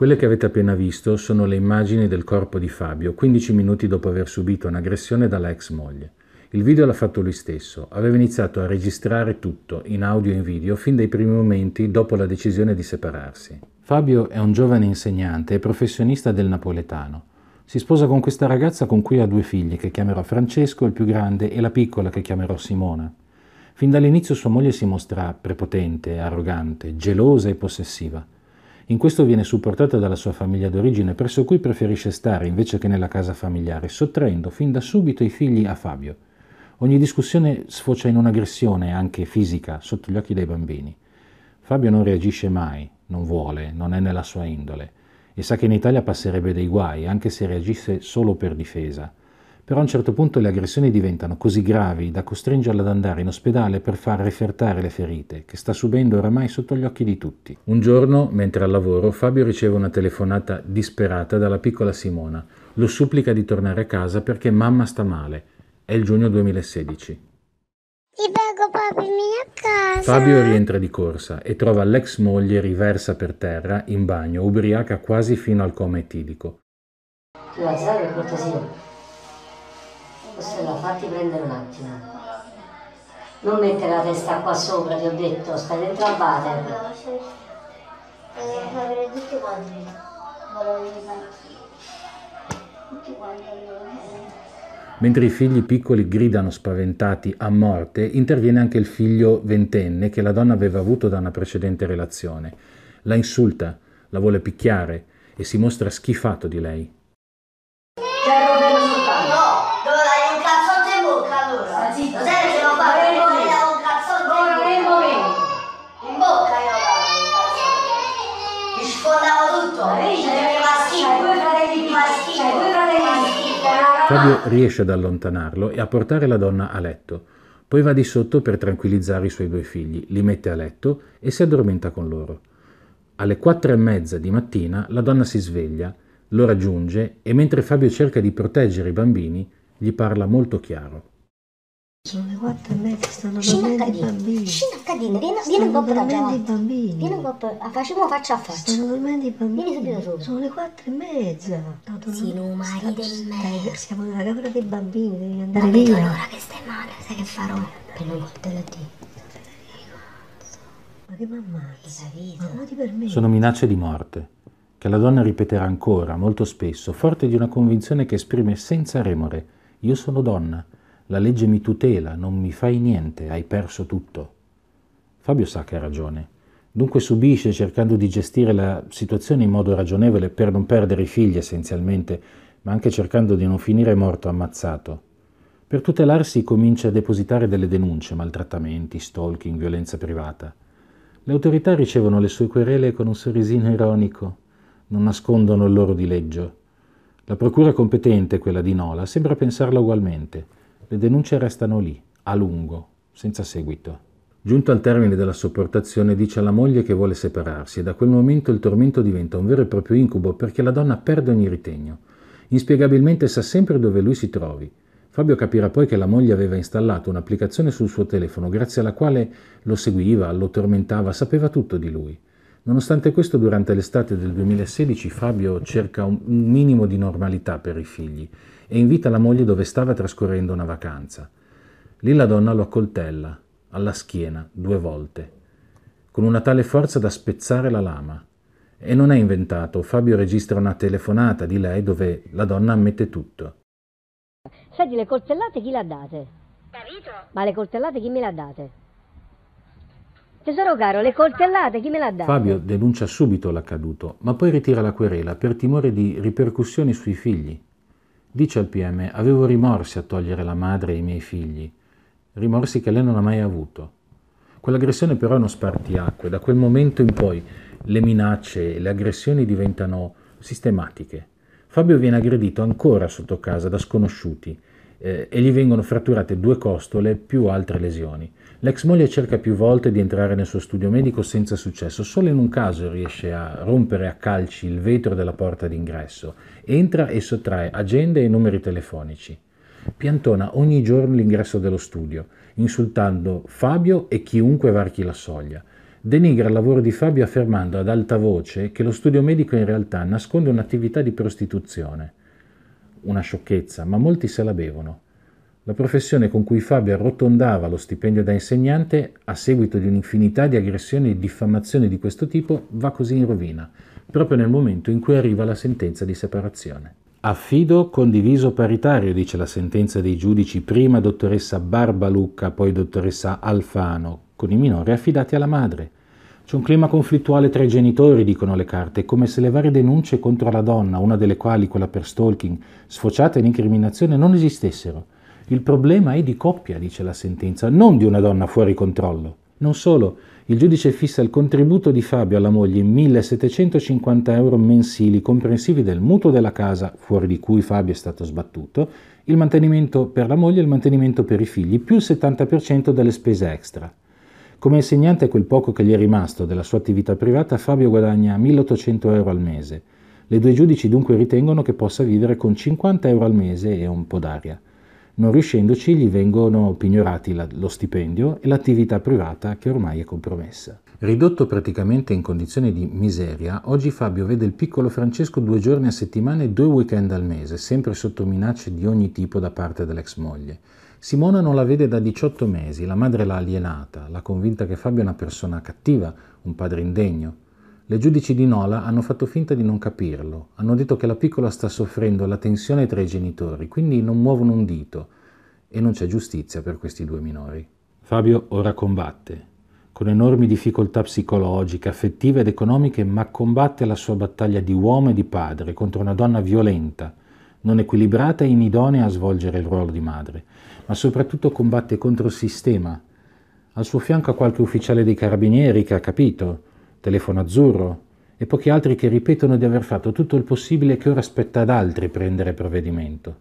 Quelle che avete appena visto sono le immagini del corpo di Fabio, 15 minuti dopo aver subito un'aggressione dalla ex moglie. Il video l'ha fatto lui stesso, aveva iniziato a registrare tutto, in audio e in video, fin dai primi momenti dopo la decisione di separarsi. Fabio è un giovane insegnante e professionista del napoletano. Si sposa con questa ragazza con cui ha due figli, che chiamerò Francesco, il più grande, e la piccola, che chiamerò Simona. Fin dall'inizio sua moglie si mostra prepotente, arrogante, gelosa e possessiva. In questo viene supportata dalla sua famiglia d'origine presso cui preferisce stare invece che nella casa familiare, sottraendo fin da subito i figli a Fabio. Ogni discussione sfocia in un'aggressione, anche fisica, sotto gli occhi dei bambini. Fabio non reagisce mai, non vuole, non è nella sua indole e sa che in Italia passerebbe dei guai, anche se reagisse solo per difesa però a un certo punto le aggressioni diventano così gravi da costringerla ad andare in ospedale per far refertare le ferite, che sta subendo oramai sotto gli occhi di tutti. Un giorno, mentre al lavoro, Fabio riceve una telefonata disperata dalla piccola Simona. Lo supplica di tornare a casa perché mamma sta male. È il giugno 2016. Ti prego, papi, vieni a casa. Fabio rientra di corsa e trova l'ex moglie riversa per terra, in bagno, ubriaca quasi fino al coma etilico. Tu la sai che cortesia? Rossella fatti prendere un attimo non mettere la testa qua sopra ti ho detto stai dentro al water avrei tutti quanti tutti quanti Mentre i figli piccoli gridano spaventati a morte, interviene anche il figlio ventenne che la donna aveva avuto da una precedente relazione. La insulta, la vuole picchiare e si mostra schifato di lei. Fabio riesce ad allontanarlo e a portare la donna a letto. Poi va di sotto per tranquillizzare i suoi due figli, li mette a letto e si addormenta con loro. Alle quattro e mezza di mattina la donna si sveglia, lo raggiunge e mentre Fabio cerca di proteggere i bambini, gli parla molto chiaro. Sono le quattro e mezza, stanno dormendo i bambini. Scina a cadena, vieni, vieni un po' per davanti. i bambini. Vieni un po' per... facciamo faccia a faccia. Stanno dormendo i bambini. Vieni subito sopra. Sono le quattro e mezza. No, sì, non mari del mezzo. Siamo nella camera dei bambini, devi andare Vabbè, via. allora che stai male, sai che farò? Per non la te. Ma che m'ammazzi? Ma come ti permetti? Sono minacce di morte che la donna ripeterà ancora, molto spesso, forte di una convinzione che esprime senza remore. Io sono donna, la legge mi tutela, non mi fai niente, hai perso tutto. Fabio sa che ha ragione. Dunque subisce cercando di gestire la situazione in modo ragionevole per non perdere i figli essenzialmente, ma anche cercando di non finire morto ammazzato. Per tutelarsi comincia a depositare delle denunce, maltrattamenti, stalking, violenza privata. Le autorità ricevono le sue querele con un sorrisino ironico, non nascondono il loro dileggio. La procura competente, quella di Nola, sembra pensarla ugualmente le denunce restano lì, a lungo, senza seguito. Giunto al termine della sopportazione dice alla moglie che vuole separarsi e da quel momento il tormento diventa un vero e proprio incubo perché la donna perde ogni ritegno. Inspiegabilmente sa sempre dove lui si trovi. Fabio capirà poi che la moglie aveva installato un'applicazione sul suo telefono grazie alla quale lo seguiva, lo tormentava, sapeva tutto di lui. Nonostante questo, durante l'estate del 2016 Fabio cerca un minimo di normalità per i figli e invita la moglie dove stava trascorrendo una vacanza. Lì la donna lo accoltella, alla schiena, due volte, con una tale forza da spezzare la lama. E non è inventato, Fabio registra una telefonata di lei dove la donna ammette tutto. Senti, le coltellate chi le ha date? Capito? Ma le coltellate chi me le ha date? Tesoro caro, le coltellate chi me l'ha dato? Fabio denuncia subito l'accaduto, ma poi ritira la querela per timore di ripercussioni sui figli. Dice al PM, avevo rimorsi a togliere la madre e i miei figli, rimorsi che lei non ha mai avuto. Quell'aggressione però non spartiacque, da quel momento in poi le minacce e le aggressioni diventano sistematiche. Fabio viene aggredito ancora sotto casa da sconosciuti eh, e gli vengono fratturate due costole più altre lesioni. L'ex moglie cerca più volte di entrare nel suo studio medico senza successo, solo in un caso riesce a rompere a calci il vetro della porta d'ingresso, entra e sottrae agende e numeri telefonici. Piantona ogni giorno l'ingresso dello studio, insultando Fabio e chiunque varchi la soglia. Denigra il lavoro di Fabio affermando ad alta voce che lo studio medico in realtà nasconde un'attività di prostituzione. Una sciocchezza, ma molti se la bevono la professione con cui Fabio arrotondava lo stipendio da insegnante, a seguito di un'infinità di aggressioni e diffamazioni di questo tipo, va così in rovina, proprio nel momento in cui arriva la sentenza di separazione. Affido condiviso paritario, dice la sentenza dei giudici, prima dottoressa Barbalucca, poi dottoressa Alfano, con i minori affidati alla madre. C'è un clima conflittuale tra i genitori, dicono le carte, come se le varie denunce contro la donna, una delle quali quella per stalking, sfociata in incriminazione, non esistessero. Il problema è di coppia, dice la sentenza, non di una donna fuori controllo. Non solo, il giudice fissa il contributo di Fabio alla moglie in 1750 euro mensili, comprensivi del mutuo della casa, fuori di cui Fabio è stato sbattuto, il mantenimento per la moglie e il mantenimento per i figli, più il 70% delle spese extra. Come insegnante quel poco che gli è rimasto della sua attività privata, Fabio guadagna 1800 euro al mese. Le due giudici dunque ritengono che possa vivere con 50 euro al mese e un po' d'aria non riuscendoci gli vengono pignorati la, lo stipendio e l'attività privata che ormai è compromessa. Ridotto praticamente in condizioni di miseria, oggi Fabio vede il piccolo Francesco due giorni a settimana e due weekend al mese, sempre sotto minacce di ogni tipo da parte dell'ex moglie. Simona non la vede da 18 mesi, la madre l'ha alienata, l'ha convinta che Fabio è una persona cattiva, un padre indegno. Le giudici di Nola hanno fatto finta di non capirlo, hanno detto che la piccola sta soffrendo la tensione tra i genitori, quindi non muovono un dito e non c'è giustizia per questi due minori. Fabio ora combatte, con enormi difficoltà psicologiche, affettive ed economiche, ma combatte la sua battaglia di uomo e di padre contro una donna violenta, non equilibrata e inidonea a svolgere il ruolo di madre, ma soprattutto combatte contro il sistema. Al suo fianco ha qualche ufficiale dei carabinieri che ha capito Telefono Azzurro e pochi altri che ripetono di aver fatto tutto il possibile che ora spetta ad altri prendere provvedimento.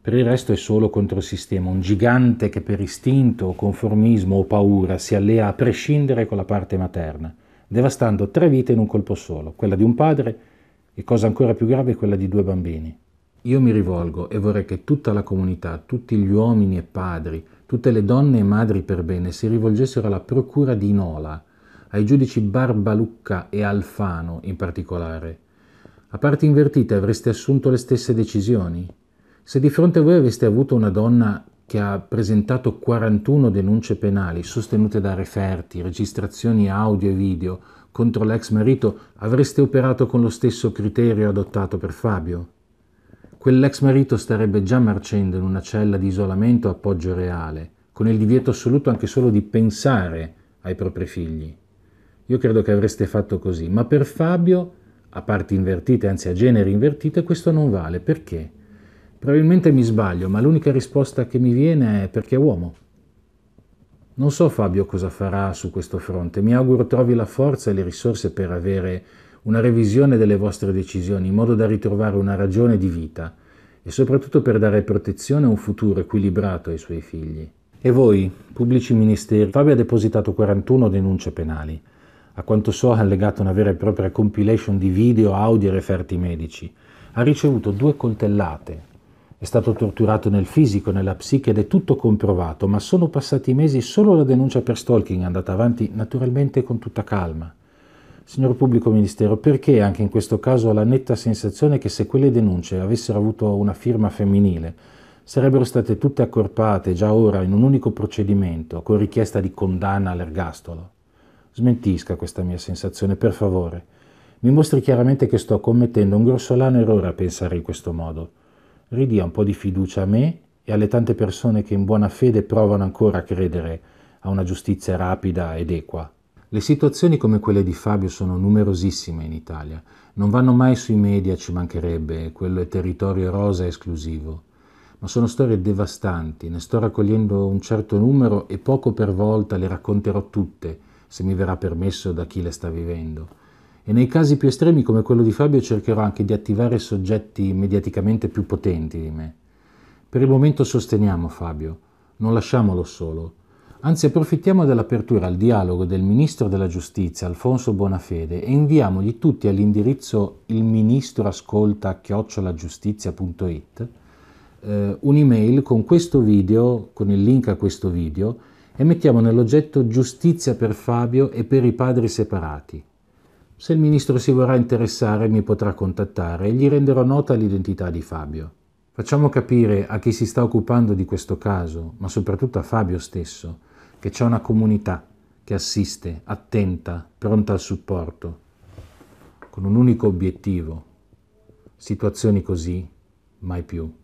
Per il resto è solo contro il sistema, un gigante che per istinto, conformismo o paura si allea a prescindere con la parte materna, devastando tre vite in un colpo solo, quella di un padre e cosa ancora più grave quella di due bambini. Io mi rivolgo e vorrei che tutta la comunità, tutti gli uomini e padri, tutte le donne e madri per bene si rivolgessero alla procura di Nola, ai giudici Barbalucca e Alfano in particolare. A parti invertite avreste assunto le stesse decisioni? Se di fronte a voi aveste avuto una donna che ha presentato 41 denunce penali sostenute da referti, registrazioni audio e video contro l'ex marito, avreste operato con lo stesso criterio adottato per Fabio? Quell'ex marito starebbe già marcendo in una cella di isolamento a Poggio Reale, con il divieto assoluto anche solo di pensare ai propri figli. Io credo che avreste fatto così, ma per Fabio, a parti invertite, anzi a generi invertite, questo non vale. Perché? Probabilmente mi sbaglio, ma l'unica risposta che mi viene è perché è uomo. Non so Fabio cosa farà su questo fronte, mi auguro trovi la forza e le risorse per avere una revisione delle vostre decisioni in modo da ritrovare una ragione di vita e soprattutto per dare protezione a un futuro equilibrato ai suoi figli. E voi, pubblici ministeri, Fabio ha depositato 41 denunce penali a quanto so ha allegata una vera e propria compilation di video, audio e referti medici. Ha ricevuto due coltellate, è stato torturato nel fisico, nella psiche ed è tutto comprovato, ma sono passati mesi solo la denuncia per stalking è andata avanti naturalmente con tutta calma. Signor Pubblico Ministero, perché anche in questo caso ho la netta sensazione che se quelle denunce avessero avuto una firma femminile, sarebbero state tutte accorpate già ora in un unico procedimento, con richiesta di condanna all'ergastolo? Smentisca questa mia sensazione, per favore. Mi mostri chiaramente che sto commettendo un grossolano errore a pensare in questo modo. Ridia un po' di fiducia a me e alle tante persone che in buona fede provano ancora a credere a una giustizia rapida ed equa. Le situazioni come quelle di Fabio sono numerosissime in Italia. Non vanno mai sui media, ci mancherebbe, quello è territorio rosa esclusivo. Ma sono storie devastanti, ne sto raccogliendo un certo numero e poco per volta le racconterò tutte se mi verrà permesso da chi le sta vivendo. E nei casi più estremi come quello di Fabio cercherò anche di attivare soggetti mediaticamente più potenti di me. Per il momento sosteniamo Fabio, non lasciamolo solo. Anzi approfittiamo dell'apertura al dialogo del Ministro della Giustizia, Alfonso Bonafede, e inviamogli tutti all'indirizzo il chiocciolagiustizia.it eh, un'email con questo video, con il link a questo video, e mettiamo nell'oggetto giustizia per Fabio e per i padri separati. Se il ministro si vorrà interessare mi potrà contattare e gli renderò nota l'identità di Fabio. Facciamo capire a chi si sta occupando di questo caso, ma soprattutto a Fabio stesso, che c'è una comunità che assiste, attenta, pronta al supporto, con un unico obiettivo. Situazioni così, mai più.